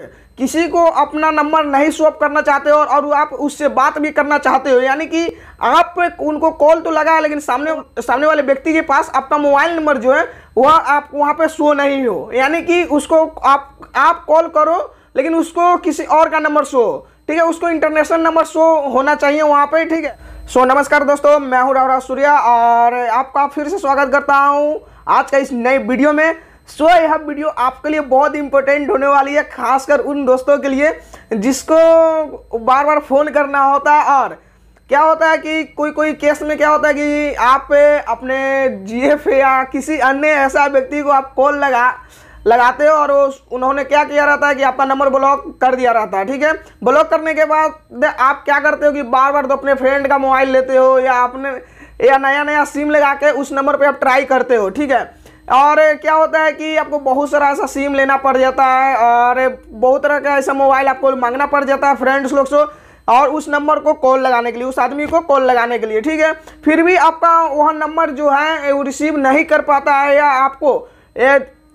किसी को अपना नंबर नहीं स्वप करना चाहते हो और, आप उससे बात भी करना चाहते हो यानी कि आप उनको कॉल तो लगा है लेकिन सामने सामने वाले व्यक्ति के पास अपना मोबाइल नंबर जो है वह आप वहाँ पे शो नहीं हो यानी कि उसको आप आप कॉल करो लेकिन उसको किसी और का नंबर शो ठीक है उसको इंटरनेशनल नंबर शो होना चाहिए वहाँ पर ठीक है सो नमस्कार दोस्तों मैं हूँ रावरा सूर्या और आपका फिर से स्वागत करता हूँ आज का इस नए वीडियो में सो so, यह वीडियो आपके लिए बहुत इंपॉर्टेंट होने वाली है खासकर उन दोस्तों के लिए जिसको बार बार फ़ोन करना होता है और क्या होता है कि कोई कोई केस में क्या होता है कि आप अपने जीएफ या किसी अन्य ऐसा व्यक्ति को आप कॉल लगा लगाते हो और उन्होंने क्या किया रहता है कि आपका नंबर ब्लॉक कर दिया रहता है ठीक है ब्लॉक करने के बाद आप क्या करते हो कि बार बार तो अपने फ्रेंड का मोबाइल लेते हो या अपने या नया नया सिम लगा के उस नंबर पे आप ट्राई करते हो ठीक है और क्या होता है कि आपको बहुत सारा ऐसा सिम लेना पड़ जाता है और बहुत तरह का ऐसा मोबाइल आपको मांगना पड़ जाता है फ्रेंड्स लोग से और उस नंबर को कॉल लगाने के लिए उस आदमी को कॉल लगाने के लिए ठीक है फिर भी आपका वह नंबर जो है वो रिसीव नहीं कर पाता है या आपको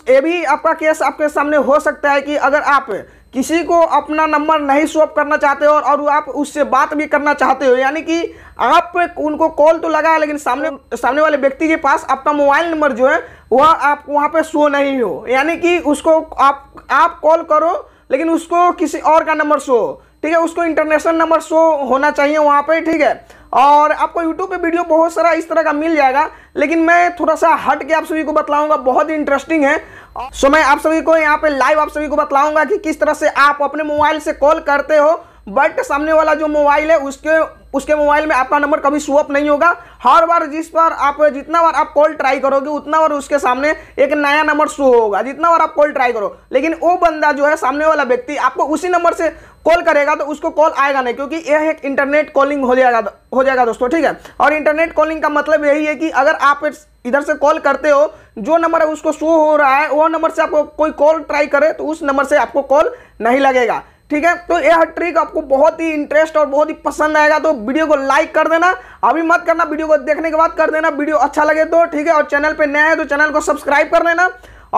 ये भी आपका केस आपके सामने हो सकता है कि अगर आप किसी को अपना नंबर नहीं स्वप करना चाहते हो और, आप उससे बात भी करना चाहते हो यानी कि आप उनको कॉल तो लगा लेकिन सामने सामने वाले व्यक्ति के पास अपना मोबाइल नंबर जो है वह आप वहाँ पे शो नहीं हो यानी कि उसको आप आप कॉल करो लेकिन उसको किसी और का नंबर शो ठीक है उसको इंटरनेशनल नंबर शो होना चाहिए वहाँ पर ठीक है और आपको यूट्यूब पे वीडियो बहुत सारा इस तरह का मिल जाएगा लेकिन मैं थोड़ा सा हट के आप सभी को बतलाऊंगा बहुत ही इंटरेस्टिंग है सो मैं आप सभी को यहाँ पे लाइव आप सभी को बतलाऊंगा कि किस तरह से आप अपने मोबाइल से कॉल करते हो बट सामने वाला जो मोबाइल है उसके उसके मोबाइल में आपका नंबर कभी शो अप नहीं होगा हर बार जिस बार आप जितना बार आप कॉल ट्राई करोगे उतना बार उसके सामने एक नया नंबर शो होगा जितना बार आप कॉल ट्राई करो लेकिन वो बंदा जो है सामने वाला व्यक्ति आपको उसी नंबर से कॉल करेगा तो उसको कॉल आएगा नहीं क्योंकि यह एक इंटरनेट कॉलिंग हो जाएगा हो जाएगा दोस्तों ठीक है और इंटरनेट कॉलिंग का मतलब यही है कि अगर आप इधर से कॉल करते हो जो नंबर है उसको शो हो रहा है वो नंबर से आपको कोई कॉल ट्राई करे तो उस नंबर से आपको कॉल नहीं लगेगा ठीक है तो यह ट्रिक आपको बहुत ही इंटरेस्ट और बहुत ही पसंद आएगा तो वीडियो को लाइक कर देना अभी मत करना वीडियो को देखने के बाद कर देना वीडियो अच्छा लगे तो ठीक है और चैनल पर नया है तो चैनल को सब्सक्राइब कर लेना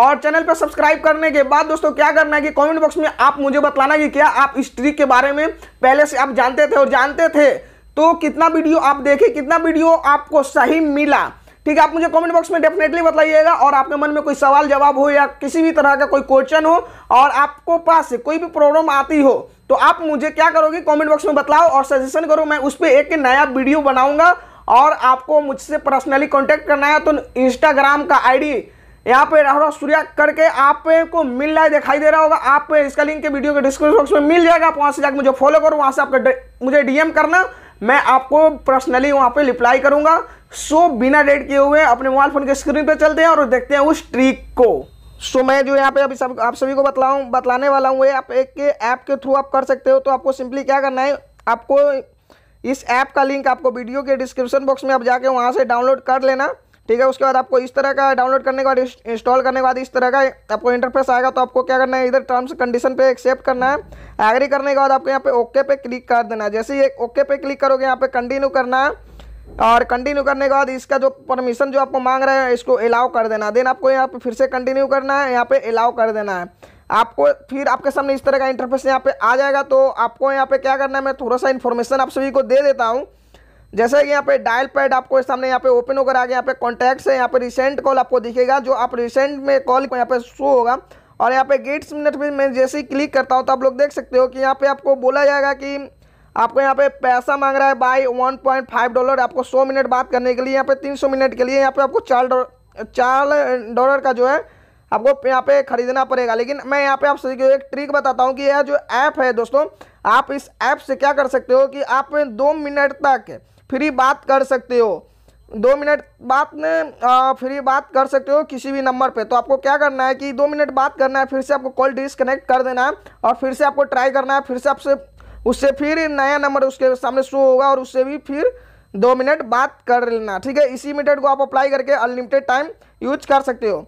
और चैनल पर सब्सक्राइब करने के बाद दोस्तों क्या करना है कि कमेंट बॉक्स में आप मुझे बतलाना कि क्या आप इस ट्रिक के बारे में पहले से आप जानते थे और जानते थे तो कितना वीडियो आप देखे कितना वीडियो आपको सही मिला ठीक है आप मुझे कमेंट बॉक्स में डेफिनेटली बताइएगा और आपके मन में कोई सवाल जवाब हो या किसी भी तरह का कोई क्वेश्चन हो और आपको पास कोई भी प्रॉब्लम आती हो तो आप मुझे क्या करोगे कमेंट बॉक्स में बताओ और सजेशन करो मैं उस पर एक नया वीडियो बनाऊंगा और आपको मुझसे पर्सनली कॉन्टेक्ट करना है तो इंस्टाग्राम का आईडी यहाँ पे राहुल सूर्या करके आपको मिल रहा है दिखाई दे रहा होगा आप इसका लिंक के वीडियो के डिस्क्रिप्शन बॉक्स में मिल जाएगा आप वहाँ से जाकर मुझे फॉलो करो वहाँ से आपका मुझे डीएम करना मैं आपको पर्सनली वहाँ पे रिप्लाई करूँगा सो बिना डेट किए हुए अपने मोबाइल फ़ोन के स्क्रीन पे चलते हैं और देखते हैं उस ट्रिक को सो मैं जो यहाँ पे अभी सब आप सभी को बतलाऊँ बतलाने वाला हूँ आप एक के ऐप के थ्रू आप कर सकते हो तो आपको सिंपली क्या करना है आपको इस ऐप का लिंक आपको वीडियो के डिस्क्रिप्शन बॉक्स में आप जाके वहाँ से डाउनलोड कर लेना ठीक है उसके बाद आपको इस तरह का डाउनलोड करने के बाद इंस्टॉल करने के बाद इस तरह का आपको इंटरफेस आएगा तो आपको क्या करना है इधर टर्म्स कंडीशन पे एक्सेप्ट करना है एग्री करने के बाद आपको यहाँ पे ओके पे क्लिक कर देना है जैसे ही ओके पे क्लिक करोगे यहाँ पे कंटिन्यू करना है और कंटिन्यू करने के बाद इसका जो परमिशन जो आपको मांग रहे हैं इसको अलाउ कर देना देन आपको यहाँ पे फिर से कंटिन्यू करना है यहाँ पे अलाउ कर देना है आपको फिर आपके सामने इस तरह का इंटरफेस यहाँ पे आ जाएगा तो आपको यहाँ पे क्या करना है मैं थोड़ा सा इन्फॉर्मेशन आप सभी को दे देता हूँ जैसे कि यहाँ पे डायल पैड आपको सामने यहाँ पे ओपन होकर आगे यहाँ पे कॉन्टैक्ट्स है यहाँ पे रिसेंट कॉल आपको दिखेगा जो आप रिसेंट में कॉल यहाँ पे शो होगा और यहाँ पे गेट्स मिनट में मैं जैसे ही क्लिक करता हूँ तो आप लोग देख सकते हो कि यहाँ पे आपको बोला जाएगा कि आपको यहाँ पे पैसा मांग रहा है by one point five dollar आपको सौ मिनट बात करने के लिए यहाँ पे तीन सौ मिनट के लिए यहाँ पे आपको चार डॉलर चार डॉलर का जो है आपको यहाँ पे खरीदना पड़ेगा लेकिन मैं यहाँ पे आप सभी को एक ट्रिक बताता हूँ कि यह जो ऐप है दोस्तों आप इस ऐप से क्या कर सकते हो कि आप दो मिनट तक फ्री बात कर सकते हो दो मिनट बात में फ्री बात कर सकते हो किसी भी नंबर पे तो आपको क्या करना है कि दो मिनट बात करना है फिर से आपको कॉल डिसकनेक्ट कर देना है और फिर से आपको ट्राई करना है फिर से आपसे उससे फिर नया नंबर उसके सामने शो होगा और उससे भी फिर दो मिनट बात कर लेना ठीक है इसी मिनट को आप अप्लाई करके अनलिमिटेड टाइम यूज कर सकते हो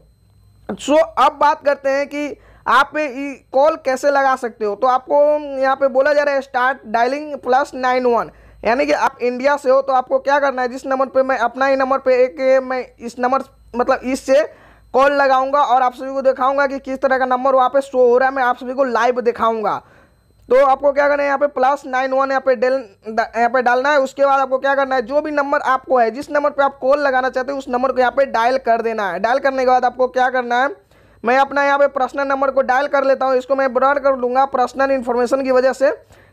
सो so, अब बात करते हैं कि आप कॉल कैसे लगा सकते हो तो आपको यहाँ पे बोला जा रहा है start dialling plus nine one यानी कि आप इंडिया से हो तो आपको क्या करना है जिस नंबर पे मैं अपना ही नंबर पे एक मैं इस नंबर मतलब इससे कॉल लगाऊंगा और आप सभी को दिखाऊंगा कि किस तरह का नंबर वहाँ पे शो हो रहा है मैं आप सभी को लाइव दिखाऊंगा तो आपको क्या करना है यहाँ पे प्लस नाइन वन यहाँ पे डेल यहाँ पे डालना है उसके बाद आपको क्या करना है जो भी नंबर आपको है जिस नंबर पे आप कॉल लगाना चाहते हैं उस नंबर को यहाँ पे डायल कर देना है डायल करने के बाद आपको क्या करना है मैं अपना यहाँ पे पर्सनल नंबर को डायल कर लेता हूँ इसको मैं ब्रॉड कर लूँगा पर्सनल इन्फॉर्मेशन की वजह से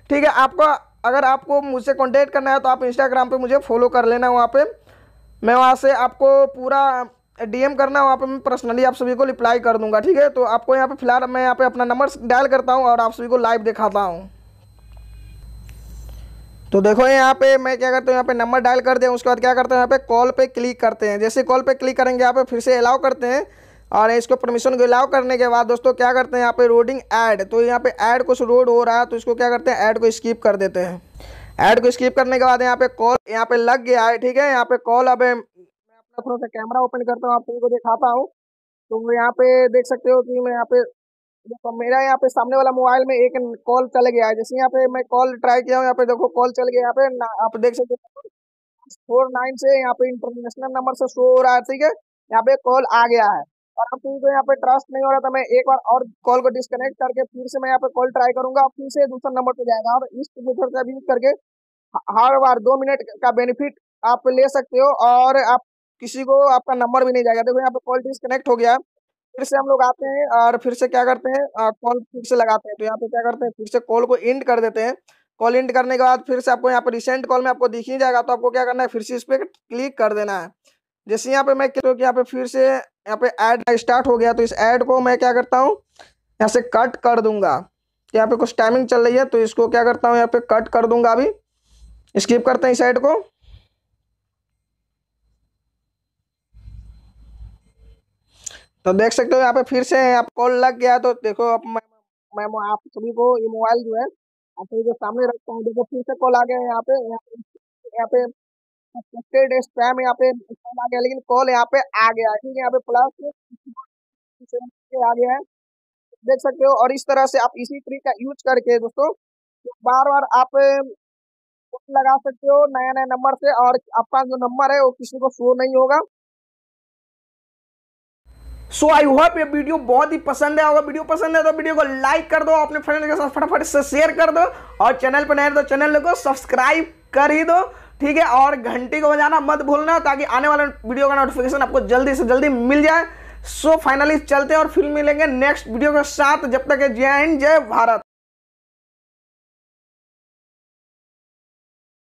ठीक है आपका अगर आपको मुझसे कॉन्टैक्ट करना है तो आप इंस्टाग्राम पर मुझे फॉलो कर लेना वहाँ पे मैं वहाँ से आपको पूरा डीएम करना वहाँ पे मैं पर्सनली आप सभी को रिप्लाई कर दूंगा ठीक है तो आपको यहाँ पे फिलहाल मैं यहाँ पे अपना नंबर डायल करता हूँ और आप सभी को लाइव दिखाता हूँ तो देखो यहाँ पे मैं क्या करता हूँ यहाँ पे नंबर डायल कर हैं उसके बाद क्या करते हैं यहाँ पे कॉल पे क्लिक करते हैं जैसे कॉल पे क्लिक करेंगे यहाँ पे फिर से अलाउ करते हैं और इसको परमिशन को अलाउ करने के बाद दोस्तों क्या करते हैं यहाँ पे रोडिंग ऐड तो यहाँ पे ऐड कुछ रोड हो रहा है तो इसको क्या करते हैं ऐड को स्किप कर देते हैं ऐड को स्किप करने के बाद यहाँ पे कॉल यहाँ पे लग गया है ठीक है यहाँ पे कॉल अब मैं अपना थोड़ा सा कैमरा ओपन करता हूँ आप सभी को दिखाता हूँ तो यहाँ पे देख सकते हो कि मैं यहाँ पे देखो मेरा यहाँ पे सामने वाला मोबाइल में एक कॉल चल गया है जैसे यहाँ पे मैं कॉल ट्राई किया हूँ यहाँ पे देखो कॉल चल गया यहाँ पे आप देख सकते हो फोर नाइन से यहाँ पे इंटरनेशनल नंबर से शो हो रहा है ठीक है यहाँ पे कॉल आ गया है और आप को यहाँ पे ट्रस्ट नहीं हो रहा था तो मैं एक बार और कॉल को डिस्कनेक्ट करके फिर से मैं यहाँ पे कॉल ट्राई करूंगा फिर से दूसरा नंबर पे जाएगा और इस मेथड का यूज करके हर बार दो मिनट का बेनिफिट आप ले सकते हो और आप किसी को आपका नंबर भी नहीं जाएगा देखो यहाँ पे कॉल डिस्कनेक्ट हो गया फिर से हम लोग आते हैं और फिर से क्या करते हैं कॉल फिर से लगाते हैं तो यहाँ पे क्या करते हैं फिर से कॉल को इंड कर देते हैं कॉल इंट करने के बाद फिर से आपको यहाँ पर रिसेंट कॉल में आपको दिख ही जाएगा तो आपको क्या करना है फिर से इस पर क्लिक कर देना है जैसे यहाँ पे मैं क्योंकि यहाँ पे फिर से यहाँ पे ऐड स्टार्ट हो गया तो इस ऐड को मैं क्या करता हूँ यहाँ से कट कर दूंगा तो यहाँ पे कुछ टाइमिंग चल रही है तो इसको क्या करता हूँ यहाँ पे कट कर दूंगा अभी स्किप करते हैं इस ऐड को तो देख सकते हो यहाँ पे फिर से आप कॉल लग गया तो देखो अब मैं मैं आप सभी को ये मोबाइल जो है आप सभी के सामने रखता हूँ देखो फिर से कॉल आ गया है यहाँ पे यहाँ पे सस्पेक्टेड स्पैम यहाँ पे कॉल आ गया लेकिन कॉल यहाँ पे आ गया ठीक है यहाँ पे प्लस आ गया है देख सकते हो और इस तरह से आप इसी ट्रिक का यूज करके दोस्तों बार बार आप लगा सकते हो नया नया नंबर से और आपका जो नंबर है वो किसी को शो नहीं होगा सो आई होप ये वीडियो बहुत ही पसंद है अगर वीडियो पसंद है तो वीडियो को लाइक कर दो अपने फ्रेंड के साथ फटाफट से शेयर कर दो और चैनल पर नए तो चैनल को सब्सक्राइब कर ही दो ठीक है और घंटी को बजाना मत भूलना ताकि आने वाले वीडियो का नोटिफिकेशन आपको जल्दी से जल्दी मिल जाए सो फाइनली चलते हैं और फिल्म मिलेंगे नेक्स्ट वीडियो के साथ जब तक जय हिंद जय भारत